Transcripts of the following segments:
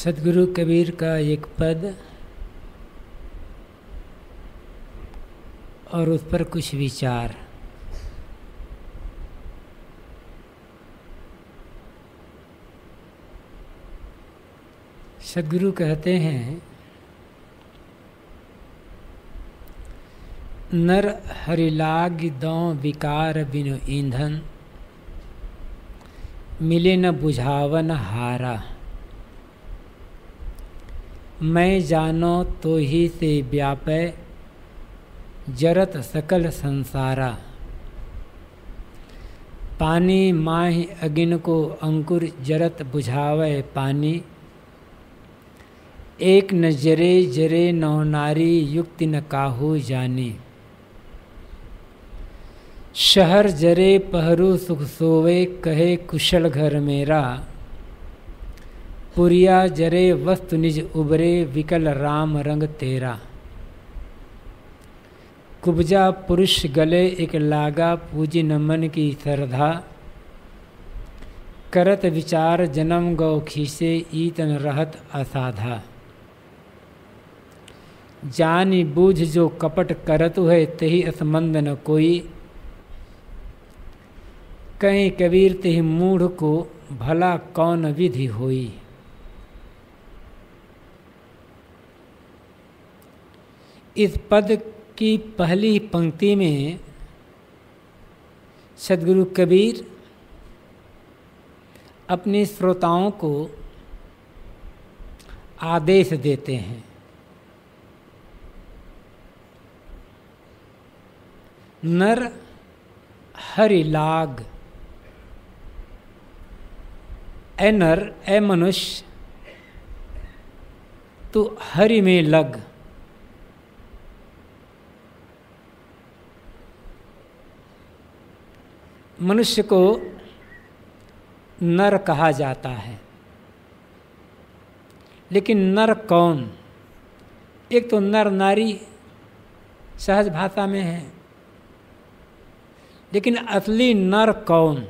सदगुरु कबीर का एक पद और उस पर कुछ विचार सदगुरु कहते हैं नर हरिलाग दौ विकार बिनु ईंधन मिले न बुझावन हारा मैं जानो तो ही से व्यापय जरत सकल संसारा पानी माह अगिन को अंकुर जरत बुझावे पानी एक न जरे जरे नौ नारी युक्ति न काहू जानी शहर जरे पहरू सुख सोवे कहे कुशल घर मेरा पुरिया जरे वस्तु निज उबरे विकल राम रंग तेरा कुब्जा पुरुष गले एक लागा पूजी नमन की श्रद्धा करत विचार जन्म गौ खीसे ईतन रहत असाधा जानी बूझ जो कपट करतु है तही असमंद न कोई कहीं कबीर तही मूढ़ को भला कौन विधि होई इस पद की पहली पंक्ति में सदगुरु कबीर अपने श्रोताओं को आदेश देते हैं नर हरिलाग ए नर ए मनुष्य तू हरि में लग मनुष्य को नर कहा जाता है लेकिन नर कौन एक तो नर नारी सहज भाषा में है लेकिन असली नर कौन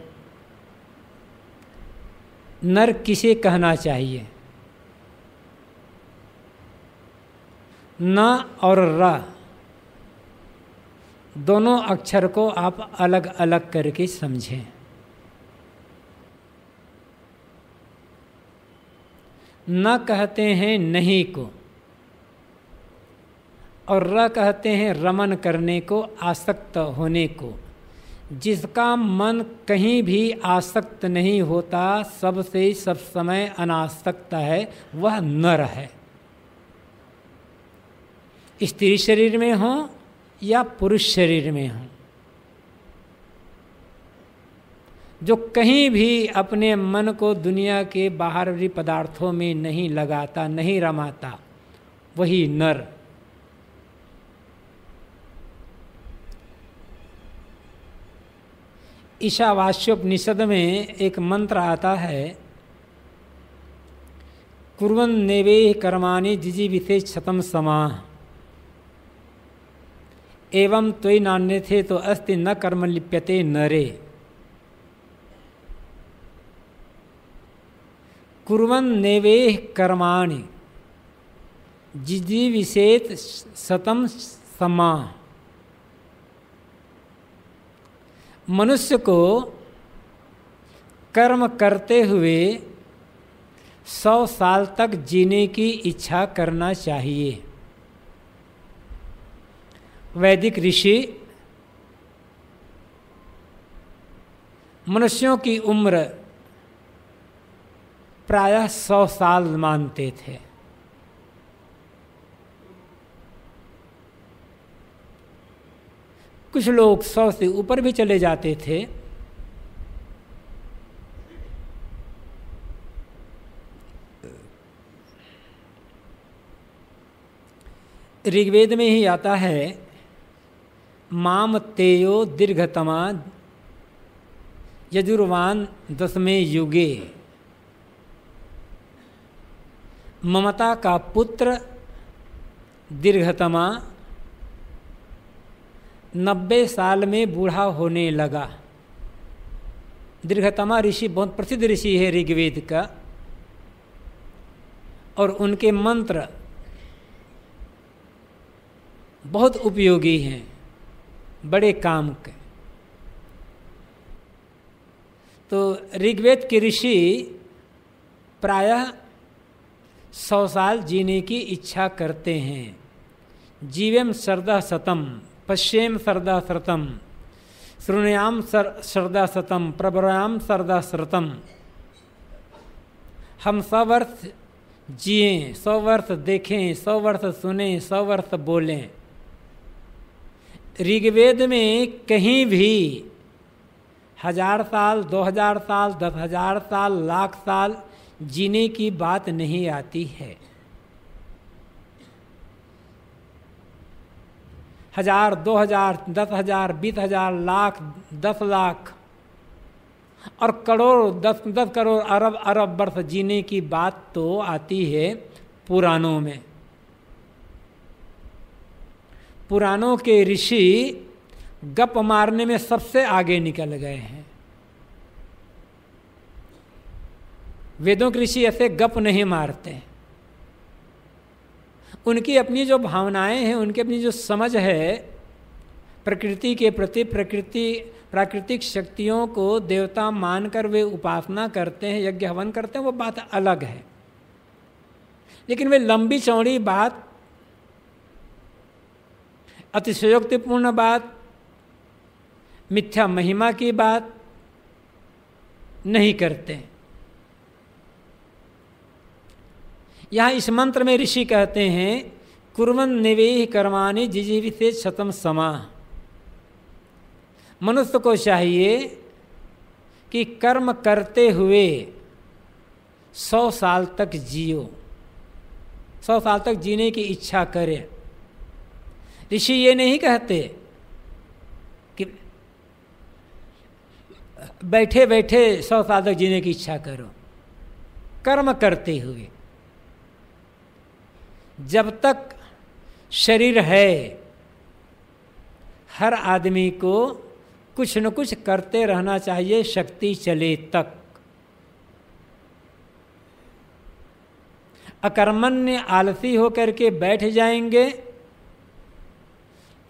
नर किसे कहना चाहिए न और रा दोनों अक्षर को आप अलग अलग करके समझें न कहते हैं नहीं को और र कहते हैं रमन करने को आसक्त होने को जिसका मन कहीं भी आसक्त नहीं होता सबसे सब समय अनासक्त है वह नर है स्त्री शरीर में हो या पुरुष शरीर में हो जो कहीं भी अपने मन को दुनिया के बाहरी पदार्थों में नहीं लगाता नहीं रमाता वही नर ईशावास्योपनिषद में एक मंत्र आता है कुरन नेवे कर्माणी जिजी विशेष छतम समाह एवं त्वे नान्य थे तो अस्ति न कर्म लिप्यते नरे कुरन नेवेह कर्माणि जिजीविषेत सतम समा मनुष्य को कर्म करते हुए सौ साल तक जीने की इच्छा करना चाहिए वैदिक ऋषि मनुष्यों की उम्र प्रायः सौ साल मानते थे कुछ लोग सौ से ऊपर भी चले जाते थे ऋग्वेद में ही आता है माम तेयो दीर्घतमा यजुर्वान दसमे युगे ममता का पुत्र दीर्घतमा नब्बे साल में बूढ़ा होने लगा दीर्घतमा ऋषि बहुत प्रसिद्ध ऋषि है ऋग्वेद का और उनके मंत्र बहुत उपयोगी हैं बड़े काम के तो ऋग्वेद के ऋषि प्रायः सौ साल जीने की इच्छा करते हैं जीवेम श्रद्धा सतम पश्येम श्रद्धा श्रतम श्रृणयाम श्रद्धा सतम प्रभराम श्रद्धा श्रतम हम सौ वर्ष जिए सौ वर्ष देखें सौ वर्ष सुने सौ वर्ष बोलें ऋग्वेद में कहीं भी हजार साल दो हजार साल दस हजार साल लाख साल जीने की बात नहीं आती है हजार दो हजार दस हजार बीस हजार लाख दस लाख और करोड़ दस दस करोड़ अरब अरब वर्ष जीने की बात तो आती है पुराणों में पुराणों के ऋषि गप मारने में सबसे आगे निकल गए हैं वेदों के ऋषि ऐसे गप नहीं मारते उनकी अपनी जो भावनाएं हैं उनकी अपनी जो समझ है प्रकृति के प्रति प्रकृति प्राकृतिक शक्तियों को देवता मानकर वे उपासना करते हैं यज्ञ हवन करते हैं वो बात अलग है लेकिन वे लंबी चौड़ी बात अतिशयोक्तिपूर्ण बात मिथ्या महिमा की बात नहीं करते यहाँ इस मंत्र में ऋषि कहते हैं कुरवन निवेह कर्माणी जिजीवी से शतम समा मनुष्य को चाहिए कि कर्म करते हुए सौ साल तक जियो सौ साल तक जीने की इच्छा करे ऋषि ये नहीं कहते कि बैठे बैठे सौ साधक जीने की इच्छा करो कर्म करते हुए जब तक शरीर है हर आदमी को कुछ न कुछ करते रहना चाहिए शक्ति चले तक अकर्मण्य आलसी होकर के बैठ जाएंगे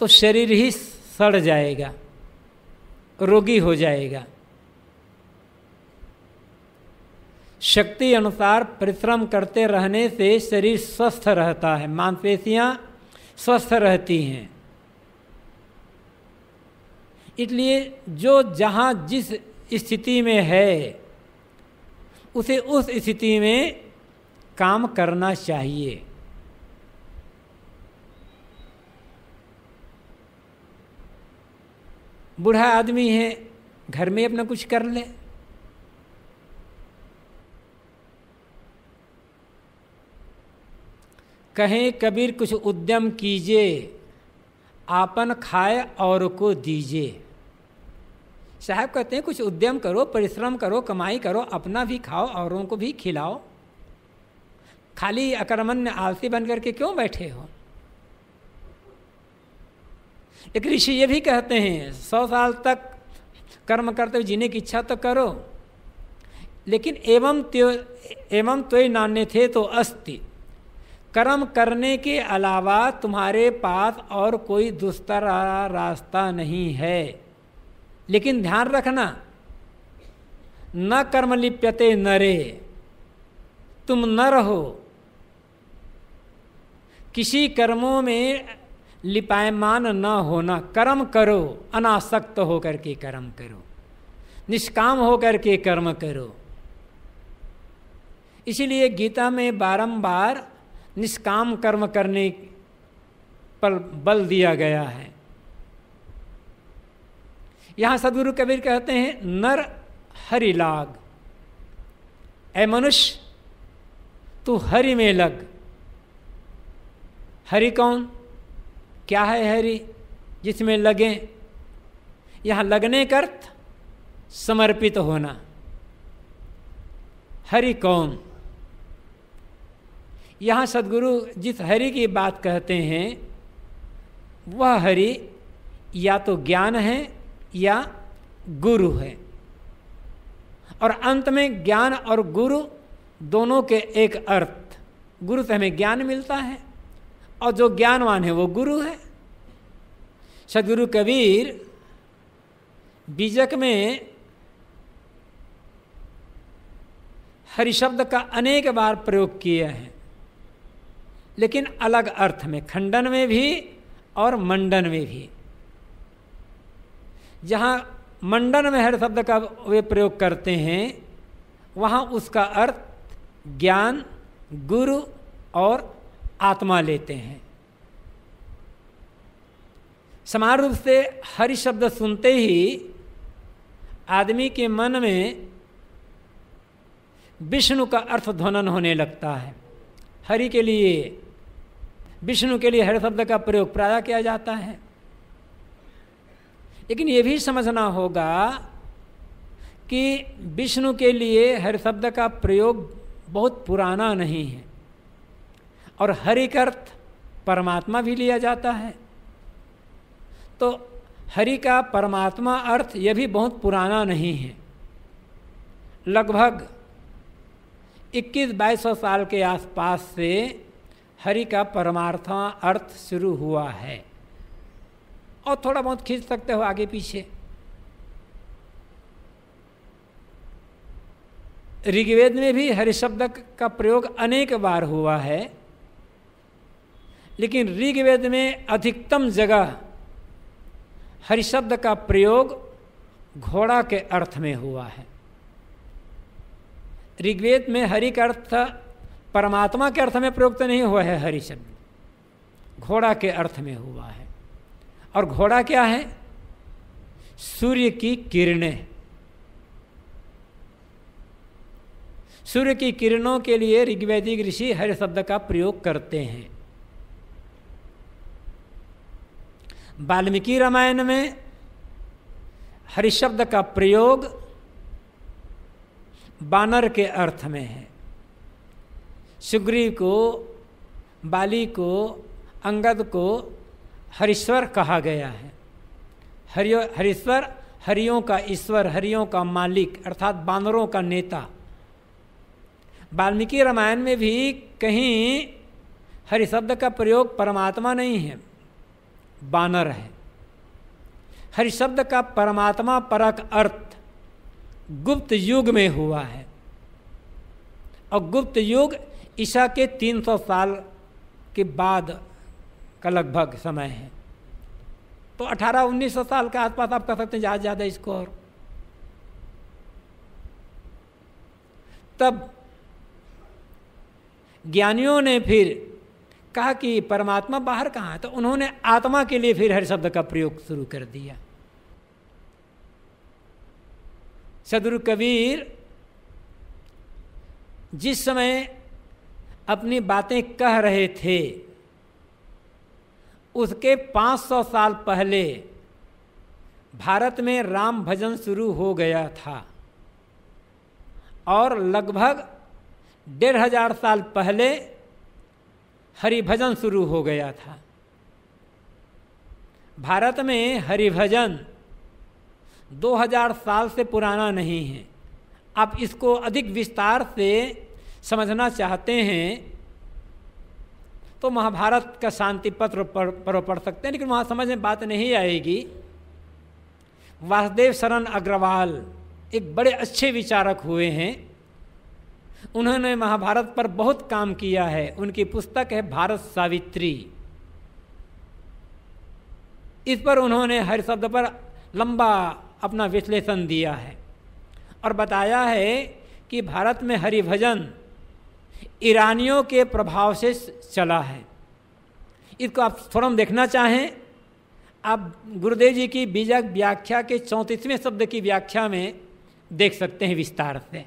तो शरीर ही सड़ जाएगा रोगी हो जाएगा शक्ति अनुसार परिश्रम करते रहने से शरीर स्वस्थ रहता है मांसपेशियां स्वस्थ रहती हैं इसलिए जो जहां जिस स्थिति में है उसे उस स्थिति में काम करना चाहिए बूढ़ा आदमी है घर में अपना कुछ कर ले कहें कबीर कुछ उद्यम कीजिए आपन खाए और को दीजिए साहब कहते हैं कुछ उद्यम करो परिश्रम करो कमाई करो अपना भी खाओ औरों को भी खिलाओ खाली अकर्मण्य आलसी बन करके क्यों बैठे हो एक ऋषि ये भी कहते हैं सौ साल तक कर्म करते हुए जीने की इच्छा तो करो लेकिन एवं त्यो एवं त्वय नान्य थे तो अस्ति कर्म करने के अलावा तुम्हारे पास और कोई दूसरा रास्ता नहीं है लेकिन ध्यान रखना न कर्म लिप्यते नरे तुम न रहो किसी कर्मों में लिपायमान न होना कर्म करो अनासक्त होकर के कर्म करो निष्काम होकर के कर्म करो इसीलिए गीता में बारंबार निष्काम कर्म करने पर बल दिया गया है यहां सदगुरु कबीर कहते हैं नर हरिलाग ए मनुष्य तू हरि में लग हरि कौन क्या है हरि जिसमें लगे यहाँ लगने का अर्थ समर्पित होना हरि कौन यहाँ सदगुरु जिस हरि की बात कहते हैं वह हरि या तो ज्ञान है या गुरु है और अंत में ज्ञान और गुरु दोनों के एक अर्थ गुरु से हमें ज्ञान मिलता है और जो ज्ञानवान है वो गुरु है सदगुरु कबीर बीजक में हरि शब्द का अनेक बार प्रयोग किया है लेकिन अलग अर्थ में खंडन में भी और मंडन में भी जहाँ मंडन में हर शब्द का वे प्रयोग करते हैं वहाँ उसका अर्थ ज्ञान गुरु और आत्मा लेते हैं समान रूप से हरि शब्द सुनते ही आदमी के मन में विष्णु का अर्थ ध्वनन होने लगता है हरि के लिए विष्णु के लिए हर शब्द का प्रयोग प्राय किया जाता है लेकिन ये भी समझना होगा कि विष्णु के लिए हर शब्द का प्रयोग बहुत पुराना नहीं है और हरि का अर्थ परमात्मा भी लिया जाता है तो हरि का परमात्मा अर्थ यह भी बहुत पुराना नहीं है लगभग 21-2200 साल के आसपास से हरि का परमार्थमा अर्थ शुरू हुआ है और थोड़ा बहुत खींच सकते हो आगे पीछे ऋग्वेद में भी हरि शब्द का प्रयोग अनेक बार हुआ है लेकिन ऋग्वेद में अधिकतम जगह हरिशब्द का प्रयोग घोड़ा के अर्थ में हुआ है ऋग्वेद में हरि का अर्थ परमात्मा के अर्थ में प्रयोग तो नहीं हुआ है हरि शब्द घोड़ा के अर्थ में हुआ है और घोड़ा क्या है सूर्य की किरणें सूर्य की किरणों के लिए ऋग्वेदिक ऋषि हरि शब्द का प्रयोग करते हैं वाल्मीकि रामायण में हरिशब्द का प्रयोग बानर के अर्थ में है सुग्रीव को बाली को अंगद को हरिश्वर कहा गया है हरियो हरिश्वर हरियों का ईश्वर हरियों का मालिक अर्थात बानरों का नेता वाल्मीकि रामायण में भी कहीं हरि शब्द का प्रयोग परमात्मा नहीं है बानर है हरि शब्द का परमात्मा परक अर्थ गुप्त युग में हुआ है और गुप्त युग ईसा के 300 साल के बाद का लगभग समय है तो 18-1900 साल के आसपास आप कह सकते हैं ज़्यादा ज़्यादा इसको और तब ज्ञानियों ने फिर कहा कि परमात्मा बाहर कहाँ है तो उन्होंने आत्मा के लिए फिर हर शब्द का प्रयोग शुरू कर दिया सदगुरु कबीर जिस समय अपनी बातें कह रहे थे उसके 500 साल पहले भारत में राम भजन शुरू हो गया था और लगभग डेढ़ हजार साल पहले हरि भजन शुरू हो गया था भारत में हरिभजन 2000 साल से पुराना नहीं है आप इसको अधिक विस्तार से समझना चाहते हैं तो महाभारत का शांति पत्र पर पढ़ सकते हैं लेकिन वहाँ समझ में बात नहीं आएगी वासुदेव शरण अग्रवाल एक बड़े अच्छे विचारक हुए हैं उन्होंने महाभारत पर बहुत काम किया है उनकी पुस्तक है भारत सावित्री इस पर उन्होंने हर शब्द पर लंबा अपना विश्लेषण दिया है और बताया है कि भारत में हरि भजन ईरानियों के प्रभाव से चला है इसको आप थोड़ा देखना चाहें आप गुरुदेव जी की बीजक व्याख्या के चौंतीसवें शब्द की व्याख्या में देख सकते हैं विस्तार से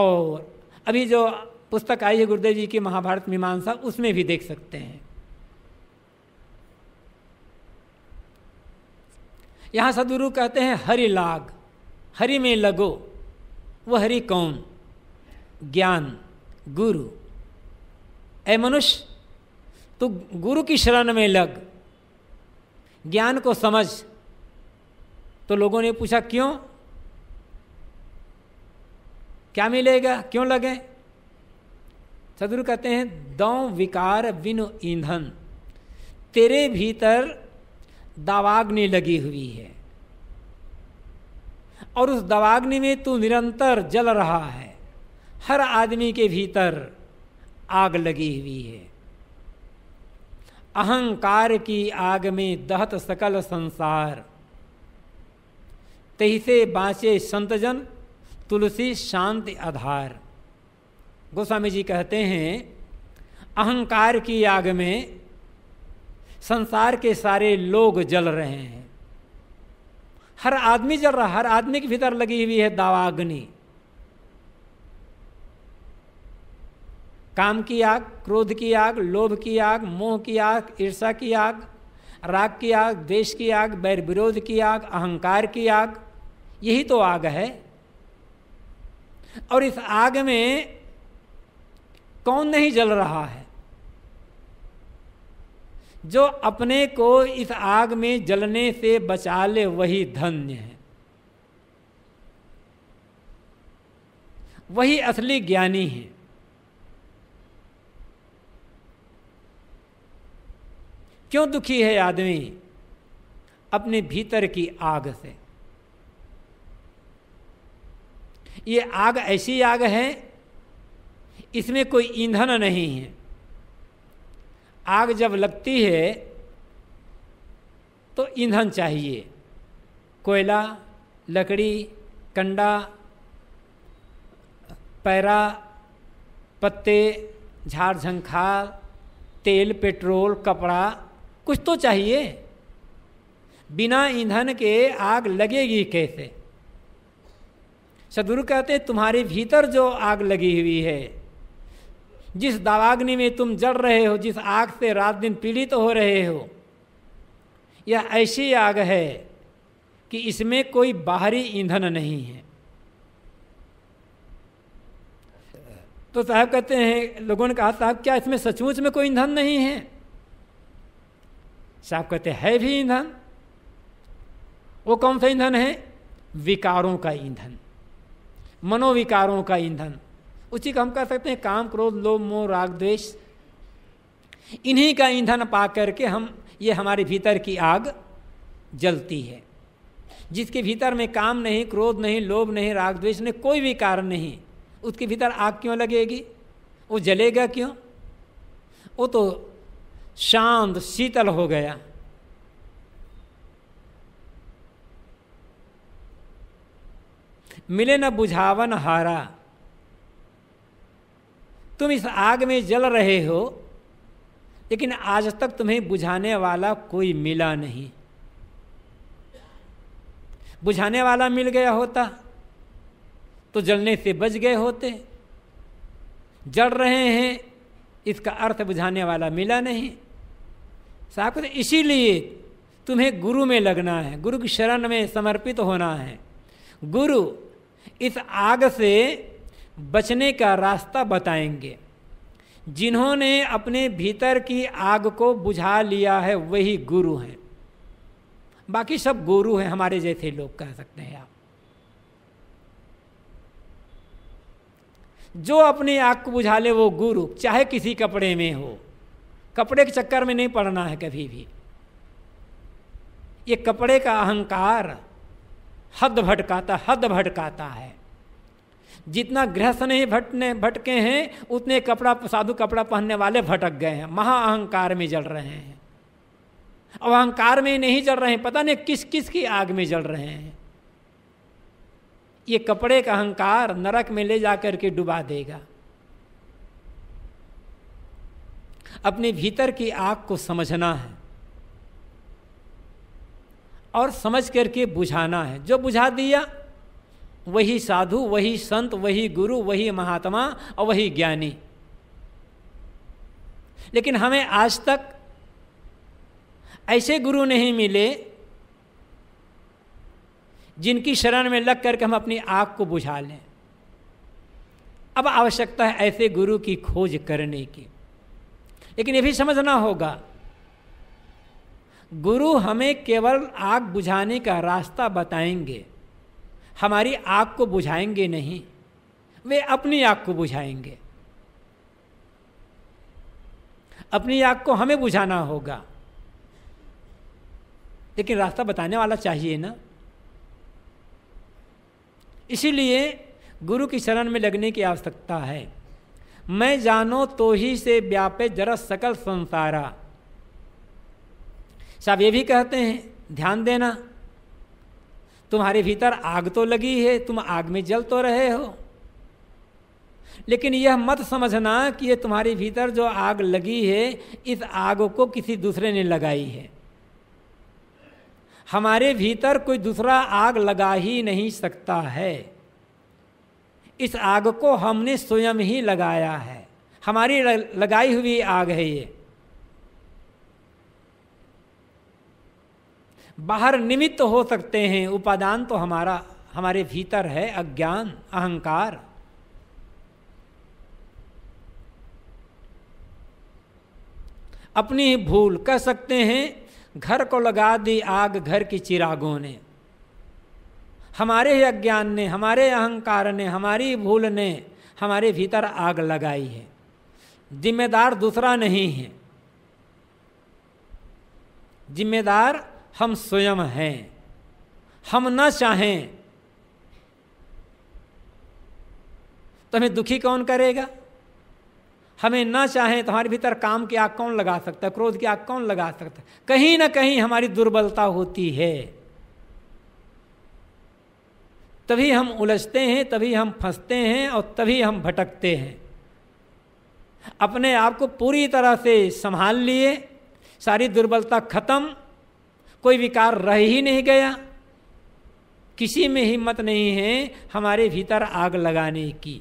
और अभी जो पुस्तक आई है गुरुदेव जी की महाभारत मीमांसा उसमें भी देख सकते हैं यहाँ सदगुरु कहते हैं हरि लाग हरि में लगो वह हरि कौन ज्ञान गुरु ए मनुष्य तो गुरु की शरण में लग ज्ञान को समझ तो लोगों ने पूछा क्यों क्या मिलेगा क्यों लगे सदगुरु कहते हैं दौ विकार विनु ईंधन तेरे भीतर दावाग्नि लगी हुई है और उस दवाग्नि में तू निरंतर जल रहा है हर आदमी के भीतर आग लगी हुई है अहंकार की आग में दहत सकल संसार तैसे बाँचे संतजन तुलसी शांति आधार गोस्वामी जी कहते हैं अहंकार की आग में संसार के सारे लोग जल रहे हैं हर आदमी जल रहा हर आदमी के भीतर लगी हुई है दावाग्नि काम की आग क्रोध की आग लोभ की आग मोह की आग ईर्षा की आग राग की आग देश की आग बैर विरोध की आग अहंकार की आग यही तो आग है और इस आग में कौन नहीं जल रहा है जो अपने को इस आग में जलने से बचा ले वही धन्य है वही असली ज्ञानी है क्यों दुखी है आदमी अपने भीतर की आग से ये आग ऐसी आग है इसमें कोई ईंधन नहीं है आग जब लगती है तो ईंधन चाहिए कोयला लकड़ी कंडा पैरा पत्ते झाड़ झंखार तेल पेट्रोल कपड़ा कुछ तो चाहिए बिना ईंधन के आग लगेगी कैसे सदगुरु कहते हैं तुम्हारे भीतर जो आग लगी हुई है जिस दावाग्नि में तुम जड़ रहे हो जिस आग से रात दिन पीड़ित तो हो रहे हो यह ऐसी आग है कि इसमें कोई बाहरी ईंधन नहीं है तो साहब कहते हैं लोगों ने कहा साहब क्या इसमें सचमुच में कोई ईंधन नहीं है साहब कहते है भी ईंधन वो कौन सा ईंधन है विकारों का ईंधन मनोविकारों का ईंधन उसी को हम कह सकते हैं काम क्रोध लोभ मोह राग द्वेष इन्हीं का ईंधन पा करके हम ये हमारे भीतर की आग जलती है जिसके भीतर में काम नहीं क्रोध नहीं लोभ नहीं राग द्वेष नहीं कोई भी कारण नहीं उसके भीतर आग क्यों लगेगी वो जलेगा क्यों वो तो शांत शीतल हो गया मिले न बुझावन हारा तुम इस आग में जल रहे हो लेकिन आज तक तुम्हें बुझाने वाला कोई मिला नहीं बुझाने वाला मिल गया होता तो जलने से बच गए होते जल रहे हैं इसका अर्थ बुझाने वाला मिला नहीं साहब तो इसीलिए तुम्हें गुरु में लगना है गुरु की शरण में समर्पित होना है गुरु इस आग से बचने का रास्ता बताएंगे जिन्होंने अपने भीतर की आग को बुझा लिया है वही गुरु हैं बाकी सब गुरु हैं हमारे जैसे लोग कह सकते हैं आप जो अपनी आग को बुझा ले वो गुरु चाहे किसी कपड़े में हो कपड़े के चक्कर में नहीं पड़ना है कभी भी ये कपड़े का अहंकार हद भटकाता हद भटकाता है जितना गृहस्थ नहीं भटने भटके हैं उतने कपड़ा साधु कपड़ा पहनने वाले भटक गए हैं महा अहंकार में जल रहे हैं अब अहंकार में नहीं जल रहे हैं पता नहीं किस किस की आग में जल रहे हैं ये कपड़े का अहंकार नरक में ले जाकर के डुबा देगा अपने भीतर की आग को समझना है और समझ करके बुझाना है जो बुझा दिया वही साधु वही संत वही गुरु वही महात्मा और वही ज्ञानी लेकिन हमें आज तक ऐसे गुरु नहीं मिले जिनकी शरण में लग करके हम अपनी आग को बुझा लें अब आवश्यकता है ऐसे गुरु की खोज करने की लेकिन यह भी समझना होगा गुरु हमें केवल आग बुझाने का रास्ता बताएंगे हमारी आग को बुझाएंगे नहीं वे अपनी आग को बुझाएंगे अपनी आग को हमें बुझाना होगा लेकिन रास्ता बताने वाला चाहिए ना इसीलिए गुरु की शरण में लगने की आवश्यकता है मैं जानो तो ही से व्यापे जरा सकल संसारा साहब ये भी कहते हैं ध्यान देना तुम्हारे भीतर आग तो लगी है तुम आग में जल तो रहे हो लेकिन यह मत समझना कि ये तुम्हारे भीतर जो आग लगी है इस आग को किसी दूसरे ने लगाई है हमारे भीतर कोई दूसरा आग लगा ही नहीं सकता है इस आग को हमने स्वयं ही लगाया है हमारी लगाई हुई आग है ये बाहर निमित्त हो सकते हैं उपादान तो हमारा हमारे भीतर है अज्ञान अहंकार अपनी भूल कह सकते हैं घर को लगा दी आग घर की चिरागों ने हमारे ही अज्ञान ने हमारे अहंकार ने हमारी भूल ने हमारे भीतर आग लगाई है जिम्मेदार दूसरा नहीं है जिम्मेदार हम स्वयं हैं हम न चाहें तो हमें दुखी कौन करेगा हमें ना चाहें तो हमारे भीतर काम की आग कौन लगा सकता है क्रोध की आग कौन लगा सकता है कहीं ना कहीं हमारी दुर्बलता होती है तभी हम उलझते हैं तभी हम फंसते हैं और तभी हम भटकते हैं अपने आप को पूरी तरह से संभाल लिए सारी दुर्बलता खत्म कोई विकार रह ही नहीं गया किसी में हिम्मत नहीं है हमारे भीतर आग लगाने की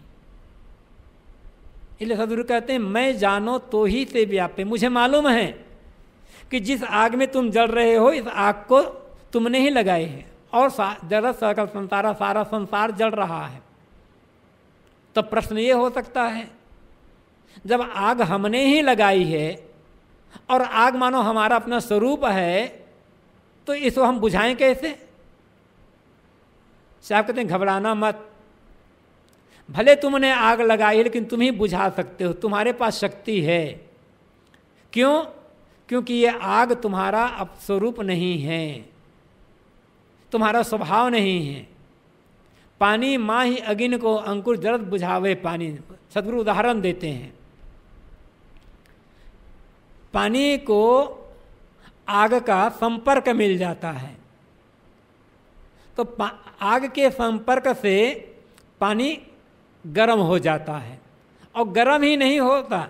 इसलिए सदगुरु कहते हैं मैं जानो तो ही से व्यापे मुझे मालूम है कि जिस आग में तुम जल रहे हो इस आग को तुमने ही लगाई है और जरा सकल संसारा सारा संसार जल रहा है तो प्रश्न ये हो सकता है जब आग हमने ही लगाई है और आग मानो हमारा अपना स्वरूप है तो इसको हम बुझाएं कैसे साहब कहते हैं घबराना मत भले तुमने आग लगाई है लेकिन तुम ही बुझा सकते हो तुम्हारे पास शक्ति है क्यों क्योंकि ये आग तुम्हारा अपस्वरूप नहीं है तुम्हारा स्वभाव नहीं है पानी माँ ही अगिन को अंकुर जरद बुझावे पानी सदगुरु उदाहरण देते हैं पानी को आग का संपर्क मिल जाता है तो आग के संपर्क से पानी गर्म हो जाता है और गर्म ही नहीं होता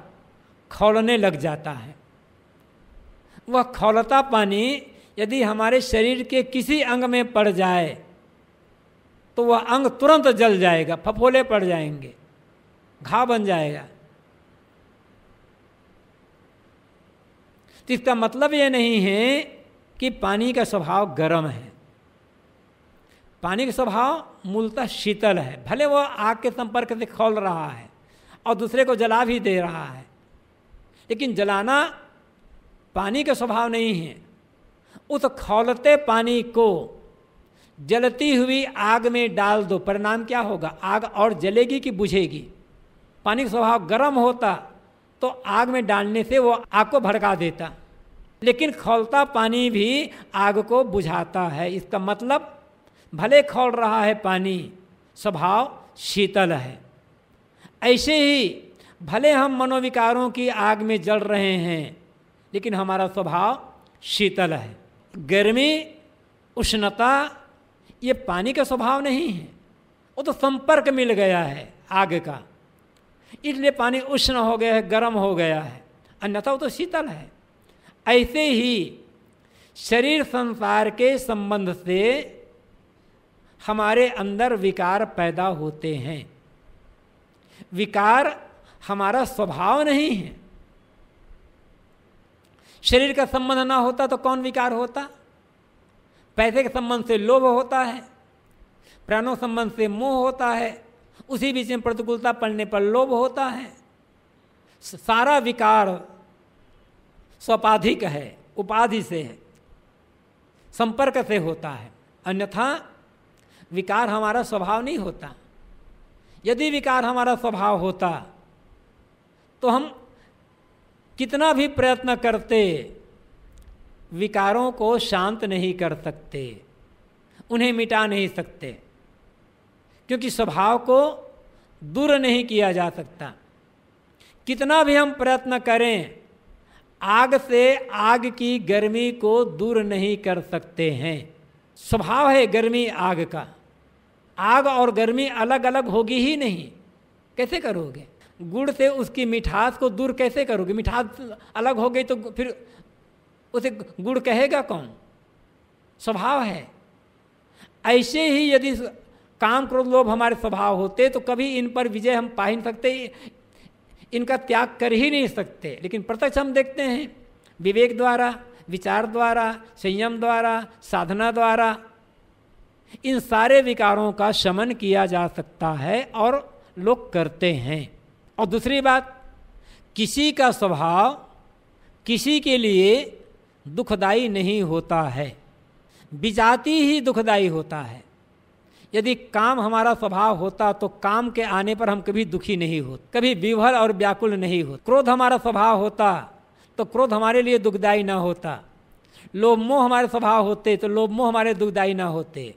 खौलने लग जाता है वह खौलता पानी यदि हमारे शरीर के किसी अंग में पड़ जाए तो वह अंग तुरंत जल जाएगा फफोले पड़ जाएंगे घा बन जाएगा तो इसका मतलब ये नहीं है कि पानी का स्वभाव गर्म है पानी का स्वभाव मूलतः शीतल है भले वह आग के संपर्क से खोल रहा है और दूसरे को जला भी दे रहा है लेकिन जलाना पानी का स्वभाव नहीं है उस खौलते पानी को जलती हुई आग में डाल दो परिणाम क्या होगा आग और जलेगी कि बुझेगी पानी का स्वभाव गर्म होता तो आग में डालने से वो आग को भड़का देता लेकिन खौलता पानी भी आग को बुझाता है इसका मतलब भले खौल रहा है पानी स्वभाव शीतल है ऐसे ही भले हम मनोविकारों की आग में जल रहे हैं लेकिन हमारा स्वभाव शीतल है गर्मी उष्णता ये पानी का स्वभाव नहीं है वो तो संपर्क मिल गया है आग का इसलिए पानी उष्ण हो गया है गर्म हो गया है अन्यथा वो तो शीतल है ऐसे ही शरीर संसार के संबंध से हमारे अंदर विकार पैदा होते हैं विकार हमारा स्वभाव नहीं है शरीर का संबंध ना होता तो कौन विकार होता पैसे के संबंध से लोभ होता है प्राणों संबंध से मोह होता है उसी बीच में प्रतिकूलता पड़ने पर लोभ होता है सारा विकार स्वपाधिक है उपाधि से है संपर्क से होता है अन्यथा विकार हमारा स्वभाव नहीं होता यदि विकार हमारा स्वभाव होता तो हम कितना भी प्रयत्न करते विकारों को शांत नहीं कर सकते उन्हें मिटा नहीं सकते क्योंकि स्वभाव को दूर नहीं किया जा सकता कितना भी हम प्रयत्न करें आग से आग की गर्मी को दूर नहीं कर सकते हैं स्वभाव है गर्मी आग का आग और गर्मी अलग अलग होगी ही नहीं कैसे करोगे गुड़ से उसकी मिठास को दूर कैसे करोगे मिठास अलग हो गई तो फिर उसे गुड़ कहेगा कौन स्वभाव है ऐसे ही यदि काम क्रोध लोभ हमारे स्वभाव होते तो कभी इन पर विजय हम पा ही नहीं सकते इनका त्याग कर ही नहीं सकते लेकिन प्रत्यक्ष हम देखते हैं विवेक द्वारा विचार द्वारा संयम द्वारा साधना द्वारा इन सारे विकारों का शमन किया जा सकता है और लोग करते हैं और दूसरी बात किसी का स्वभाव किसी के लिए दुखदाई नहीं होता है विजाति ही दुखदाई होता है यदि काम हमारा स्वभाव होता तो काम के आने पर हम कभी दुखी नहीं होते कभी विवर और व्याकुल नहीं होते क्रोध हमारा स्वभाव होता तो क्रोध हमारे लिए दुखदायी ना होता लोभ मोह हमारे स्वभाव होते तो लोभ मोह हमारे दुखदायी ना होते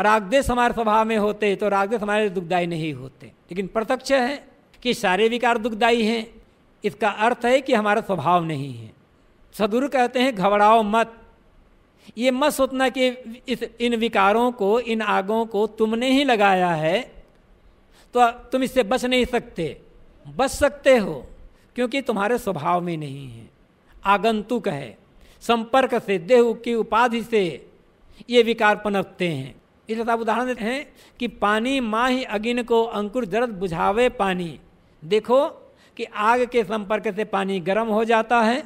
रागदेश हमारे स्वभाव में होते तो रागदेश हमारे दुखदायी नहीं होते लेकिन प्रत्यक्ष है कि सारे विकार दुखदायी हैं इसका अर्थ है कि हमारा स्वभाव नहीं है सदुर कहते हैं घबराओ मत ये मत सोचना कि इस इन विकारों को इन आगों को तुमने ही लगाया है तो तुम इससे बच नहीं सकते बच सकते हो क्योंकि तुम्हारे स्वभाव में नहीं है आगंतुक है संपर्क से देह की उपाधि से ये विकार पनपते हैं इसलिए आप उदाहरण देते हैं कि पानी माँ ही अगिन को अंकुर जरद बुझावे पानी देखो कि आग के संपर्क से पानी गर्म हो जाता है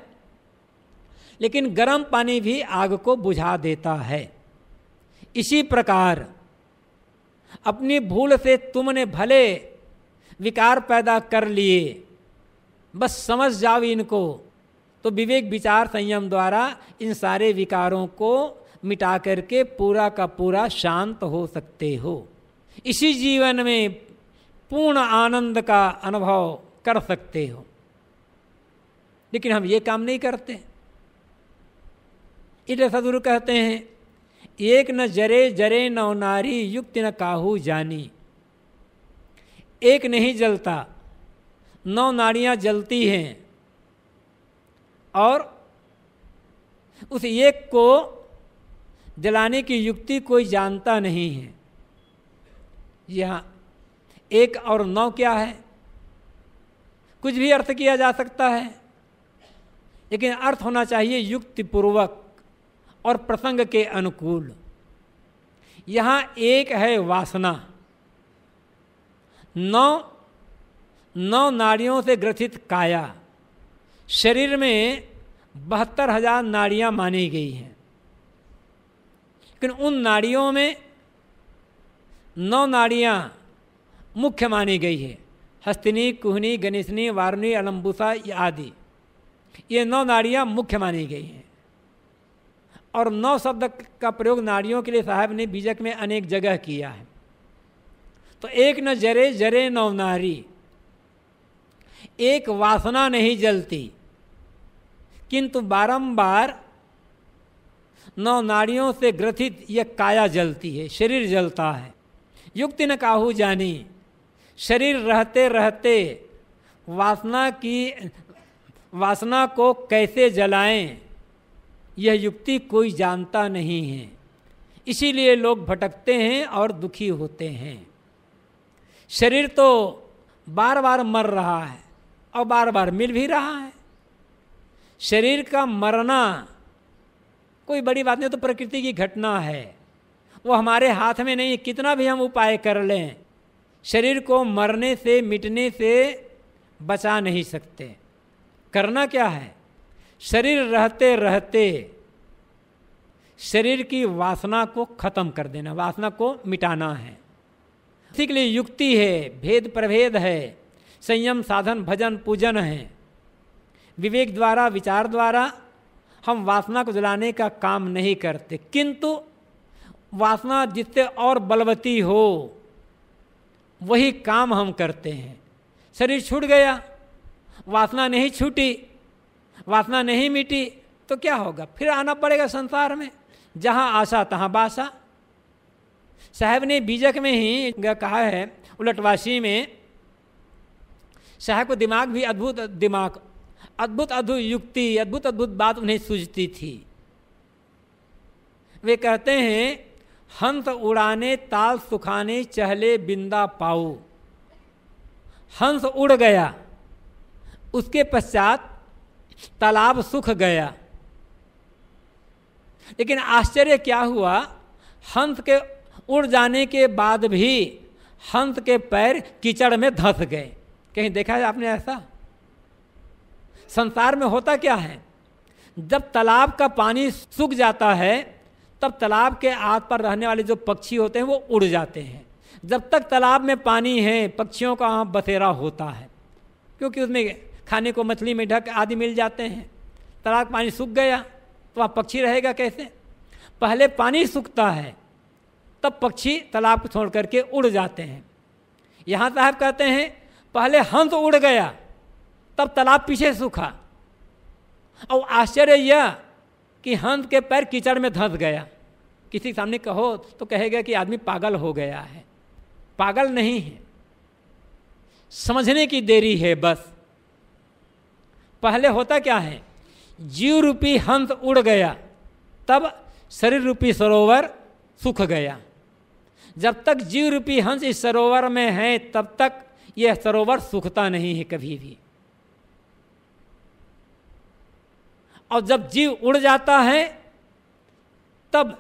लेकिन गर्म पानी भी आग को बुझा देता है इसी प्रकार अपनी भूल से तुमने भले विकार पैदा कर लिए बस समझ जाओ इनको तो विवेक विचार संयम द्वारा इन सारे विकारों को मिटा करके पूरा का पूरा शांत हो सकते हो इसी जीवन में पूर्ण आनंद का अनुभव कर सकते हो लेकिन हम ये काम नहीं करते इसलिए सदगुरु कहते हैं एक न जरे जरे नौ नारी युक्त न काहू जानी एक नहीं जलता नौ नारियां जलती हैं और उस एक को जलाने की युक्ति कोई जानता नहीं है यहाँ एक और नौ क्या है कुछ भी अर्थ किया जा सकता है लेकिन अर्थ होना चाहिए युक्तिपूर्वक और प्रसंग के अनुकूल यहाँ एक है वासना नौ नौ नाड़ियों से ग्रथित काया शरीर में बहत्तर हजार नाड़ियाँ मानी गई हैं लेकिन उन नाड़ियों में नौ नाड़ियाँ मुख्य मानी गई है हस्तिनी कुहनी गणेशनी वारुणी अलम्बुसा आदि ये नौ नाड़ियाँ मुख्य मानी गई हैं और नौ शब्द का प्रयोग नारियों के लिए साहब ने बीजक में अनेक जगह किया है तो एक न जरे जरे नौ नारी एक वासना नहीं जलती किंतु बारंबार नौ नारियों से ग्रथित यह काया जलती है शरीर जलता है युक्ति न काहू जानी शरीर रहते रहते वासना की वासना को कैसे जलाएं यह युक्ति कोई जानता नहीं है इसीलिए लोग भटकते हैं और दुखी होते हैं शरीर तो बार बार मर रहा है और बार बार मिल भी रहा है शरीर का मरना कोई बड़ी बात नहीं तो प्रकृति की घटना है वो हमारे हाथ में नहीं है कितना भी हम उपाय कर लें शरीर को मरने से मिटने से बचा नहीं सकते करना क्या है शरीर रहते रहते शरीर की वासना को खत्म कर देना वासना को मिटाना है इसी के लिए युक्ति है भेद प्रभेद है संयम साधन भजन पूजन है विवेक द्वारा विचार द्वारा हम वासना को जलाने का काम नहीं करते किंतु वासना जिससे और बलवती हो वही काम हम करते हैं शरीर छूट गया वासना नहीं छूटी वासना नहीं मिटी तो क्या होगा फिर आना पड़ेगा संसार में जहाँ आशा तहाँ बासा साहब ने बीजक में ही कहा है उलटवासी में साहब को दिमाग भी अद्भुत दिमाग अद्भुत अद्भुत युक्ति अद्भुत अद्भुत बात उन्हें सूझती थी वे कहते हैं हंस उड़ाने ताल सुखाने चहले बिंदा पाऊ हंस उड़ गया उसके पश्चात तालाब सूख गया लेकिन आश्चर्य क्या हुआ हंस के उड़ जाने के बाद भी हंस के पैर कीचड़ में धंस गए कहीं देखा है आपने ऐसा संसार में होता क्या है जब तालाब का पानी सूख जाता है तब तालाब के आस पर रहने वाले जो पक्षी होते हैं वो उड़ जाते हैं जब तक तालाब में पानी है पक्षियों का वहाँ बसेरा होता है क्योंकि उसमें खाने को मछली में ढक आदि मिल जाते हैं तालाब पानी सूख गया तो वहाँ पक्षी रहेगा कैसे पहले पानी सूखता है तब पक्षी तालाब को छोड़ करके उड़ जाते हैं यहाँ साहब कहते हैं पहले हंस तो उड़ गया तब तालाब पीछे सूखा और आश्चर्य यह कि हंस के पैर कीचड़ में धंस गया किसी के सामने कहो तो कहेगा कि आदमी पागल हो गया है पागल नहीं है समझने की देरी है बस पहले होता क्या है जीव रूपी हंस उड़ गया तब शरीर रूपी सरोवर सूख गया जब तक जीव रूपी हंस इस सरोवर में है तब तक यह सरोवर सूखता नहीं है कभी भी और जब जीव उड़ जाता है तब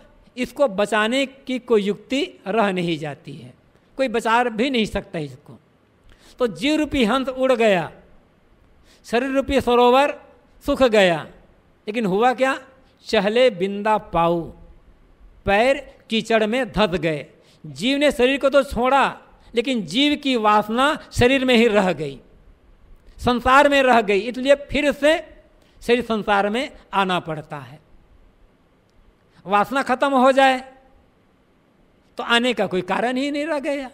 इसको बचाने की कोई युक्ति रह नहीं जाती है कोई बचा भी नहीं सकता इसको तो जीव रूपी हंस उड़ गया शरीर रूपी सरोवर सुख गया लेकिन हुआ क्या चहले बिंदा पाऊ पैर कीचड़ में धस गए जीव ने शरीर को तो छोड़ा लेकिन जीव की वासना शरीर में ही रह गई संसार में रह गई इसलिए फिर से शरीर संसार में आना पड़ता है वासना खत्म हो जाए तो आने का कोई कारण ही नहीं रह गया